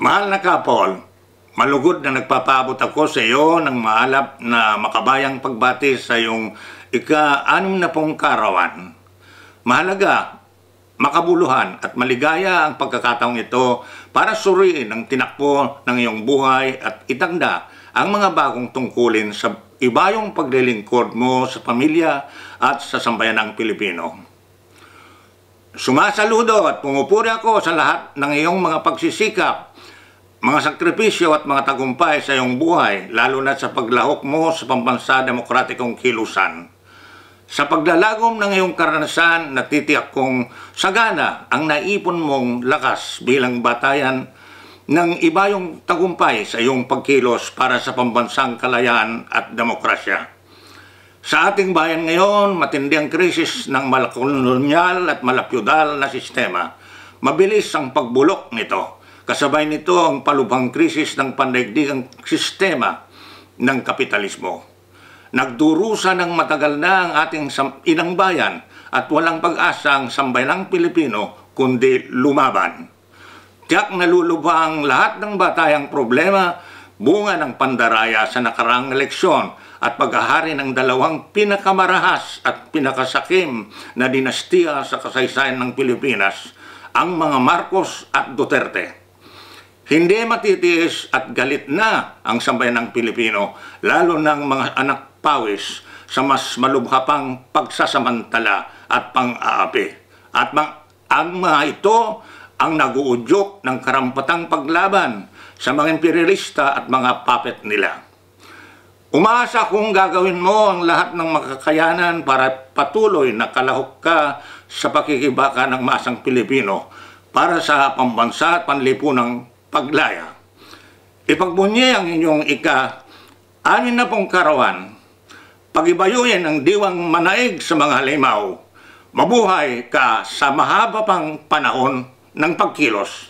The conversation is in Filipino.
Mahal na ka, Paul. Malugod na nagpapabot ako sa iyo ng maalap na makabayang pagbati sa iyong ika-anim na pong karawan. Mahalaga, makabuluhan at maligaya ang pagkakataong ito para suriin ang tinakpo ng iyong buhay at itagda ang mga bagong tungkulin sa ibayong paglilingkod mo sa pamilya at sa sambayanang Pilipino. Sumasaludo at pumupuri ako sa lahat ng iyong mga pagsisikap, mga sakripisyo at mga tagumpay sa iyong buhay, lalo na sa paglahok mo sa pambansa demokratikong kilusan. Sa paglalagom ng iyong karanasan, natitiyak kong sagana ang naipon mong lakas bilang batayan ng iba yung tagumpay sa iyong pagkilos para sa pambansang kalayaan at demokrasya. Sa ating bayan ngayon, matindi ang krisis ng malakolonyal at malapyudal na sistema. Mabilis ang pagbulok nito. Kasabay nito ang palubhang krisis ng pandaigdigang sistema ng kapitalismo. Nagdurusa ng matagal na ang ating inang bayan at walang pag-asa ang sambayanang Pilipino kundi lumaban. Tiyak nalulubha ang lahat ng batayang problema bunga ng pandaraya sa nakaraang eleksyon at paghahari ng dalawang pinakamarahas at pinakasakim na dinastiya sa kasaysayan ng Pilipinas, ang mga Marcos at Duterte. Hindi matitiis at galit na ang sambayan ng Pilipino, lalo ng mga anak pawis sa mas malubha pagsasamantala at pang-aapi. At ang mga ito ang naguudyok ng karampatang paglaban sa mga imperialista at mga puppet nila. Umaasa kung gagawin mo ang lahat ng makakayanan para patuloy na kalahok ka sa pakikibaka ng masang Pilipino para sa pambansa at panlipunang paglaya. Ipagbunye ang inyong ika anin na pong karawan, pagibayuhin ang diwang manaig sa mga limaw, mabuhay ka sa mahaba pang panahon ng pagkilos.